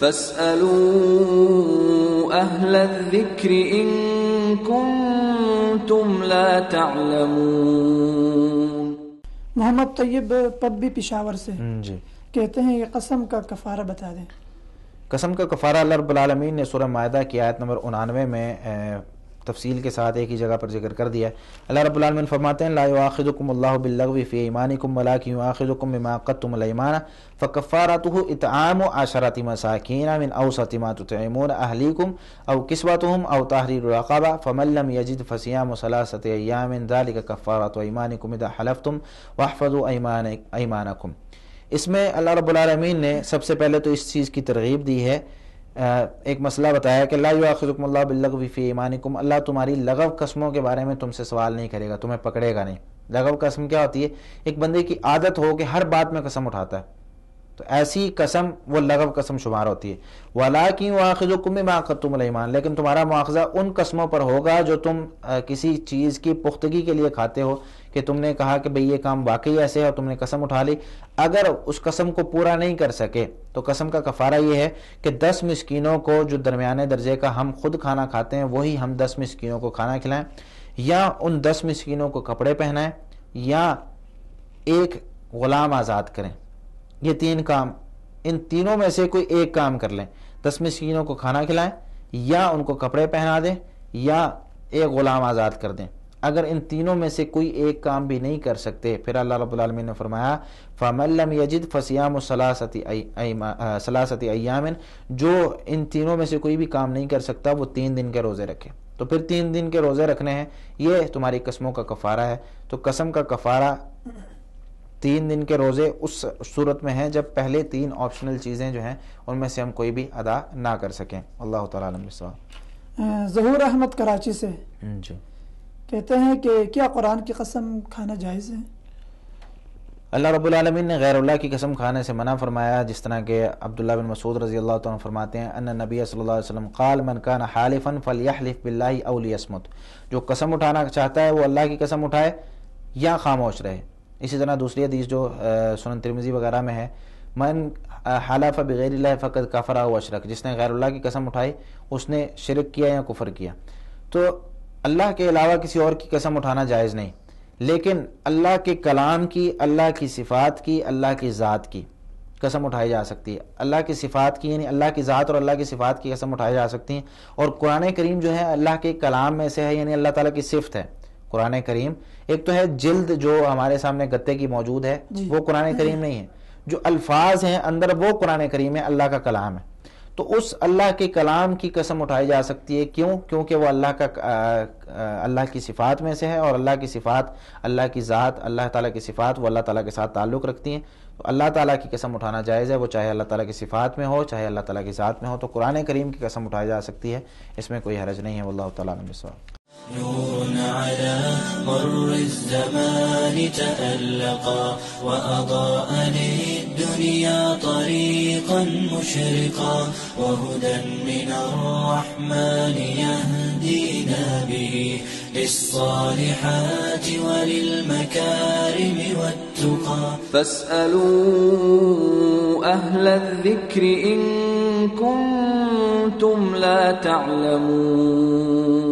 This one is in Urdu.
فاسألوا أهل الذكر إن كنتم لا تعلمون محمد طیب پبی پشاور سے جی کہتے ہیں یہ قسم کا کفارہ بتا دیں قسم کا کفارہ اللہ رب العالمین نے سورہ مائدہ کی آیت نمبر انانوے میں تفصیل کے ساتھ ایک ہی جگہ پر ذکر کر دیا ہے اللہ رب العالمین فرماتے ہیں لا یواخذکم اللہ باللغو فی ایمانکم ولیکن یواخذکم بما قدتم الایمان فکفارته اطعام عشرة مساکین من اوسط ما تطعمون اهلیکم او کسوتهم او تحریر رقبہ فمن لم یجد فصیام ثلاثه ایام ذلك کفارۃ ایمانکم اذا حلفتم واحفظوا ایمانکم اس میں اللہ رب العالمین نے سب سے پہلے تو اس چیز کی ترغیب دی ہے ایک مسئلہ بتایا کہ اللہ یواخذکم اللہ باللغو فی ایمانکم اللہ تمہاری لغو قسموں کے بارے میں تم سے سوال نہیں کرے گا تمہیں پکڑے گا نہیں لغو قسم کیا ہوتی ہے ایک بندے کی عادت ہو کہ ہر بات میں قسم اٹھاتا ہے تو ایسی قسم وہ لغو قسم شمار ہوتی ہے وہ الا کیوں وہ کم ماقتم آختم لیکن تمہارا مواخذہ ان قسموں پر ہوگا جو تم کسی چیز کی پختگی کے لیے کھاتے ہو کہ تم نے کہا کہ بھئی یہ کام واقعی ایسے ہے اور تم نے قسم اٹھا لی اگر اس قسم کو پورا نہیں کر سکے تو قسم کا کفارہ یہ ہے کہ دس مسکینوں کو جو درمیانے درجے کا ہم خود کھانا کھاتے ہیں وہی ہم دس مسکینوں کو کھانا کھلائیں یا ان دس مسکینوں کو کپڑے پہنائیں یا ایک غلام آزاد کریں یہ تین کام ان تینوں میں سے کوئی ایک کام کر لیں دس مسکینوں کو کھانا کھلائیں یا ان کو کپڑے پہنا دیں یا ایک غلام آزاد کر دیں اگر ان تینوں میں سے کوئی ایک کام بھی نہیں کر سکتے پھر اللہ رب العالمین نے فرمایا فام المجد فصیام و سلاست سلاست ایامن جو ان تینوں میں سے کوئی بھی کام نہیں کر سکتا وہ تین دن کے روزے رکھے تو پھر تین دن کے روزے رکھنے ہیں یہ تمہاری قسموں کا کفارہ ہے تو قسم کا کفارہ تین دن کے روزے اس صورت میں ہیں جب پہلے تین آپشنل چیزیں جو ہیں ان میں سے ہم کوئی بھی ادا نہ کر سکیں اللہ تعالیٰ علم ظہور احمد کراچی سے جی کہتے ہیں کہ کیا قرآن کی قسم کھانا جائز ہے اللہ رب العالمین نے غیر اللہ کی قسم کھانے سے منع فرمایا جس طرح کہ عبداللہ بن مسعود رضی اللہ تعالیٰ فرماتے ہیں ان نبی صلی اللہ علیہ وسلم قال من کان حالفا فلیحلف باللہ اولی اسمت جو قسم اٹھانا چاہتا ہے وہ اللہ کی قسم اٹھائے یا خاموش رہے اسی طرح دوسری حدیث جو سنن ترمزی وغیرہ میں ہے من حلف بغیر اللہ فقط کافرہ و اشرک جس نے غیر اللہ کی قسم اٹھائی اس نے شرک کیا یا کفر کیا تو اللہ کے علاوہ کسی اور کی قسم اٹھانا جائز نہیں لیکن اللہ کے کلام کی اللہ کی صفات کی اللہ کی ذات کی قسم اٹھائی جا سکتی ہے اللہ کی صفات کی یعنی اللہ کی ذات اور اللہ کی صفات کی قسم اٹھائی جا سکتی ہیں اور قرآن کریم جو ہے اللہ کے کلام میں سے ہے یعنی اللہ تعالیٰ کی صفت ہے قرآن کریم ایک تو ہے جلد جو ہمارے سامنے گتے کی موجود ہے جی۔ وہ قرآن کریم نہیں ہے جو الفاظ ہیں اندر وہ قرآن کریم ہے اللہ کا کلام ہے تو اس اللہ کے کلام کی قسم اٹھائی جا سکتی ہے کیوں کیونکہ وہ اللہ اللہ کا کی صفات میں سے ہے اور اللہ کی صفات اللہ کی ذات اللہ تعالیٰ کی صفات وہ اللہ تعالیٰ کے ساتھ تعلق رکھتی ہیں تو اللہ تعالیٰ کی قسم اٹھانا جائز ہے وہ چاہے اللہ تعالیٰ کی صفات میں ہو چاہے اللہ تعالیٰ کی ذات میں ہو تو قرآن کریم کی قسم اٹھائی جا سکتی ہے اس میں کوئی حرج نہیں ہے وہ اللہ تعالیٰ مر الزمان تألقا وأضاء للدنيا طريقا مشرقا وهدى من الرحمن يهدينا به للصالحات وللمكارم والتقى فاسألوا أهل الذكر إن كنتم لا تعلمون